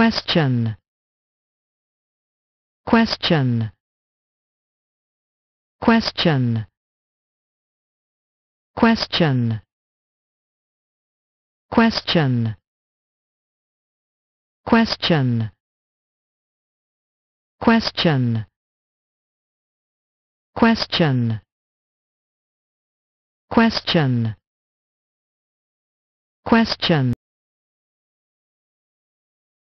Question. Question. Question. Question. Question. Question. Question. Question. Question. Question.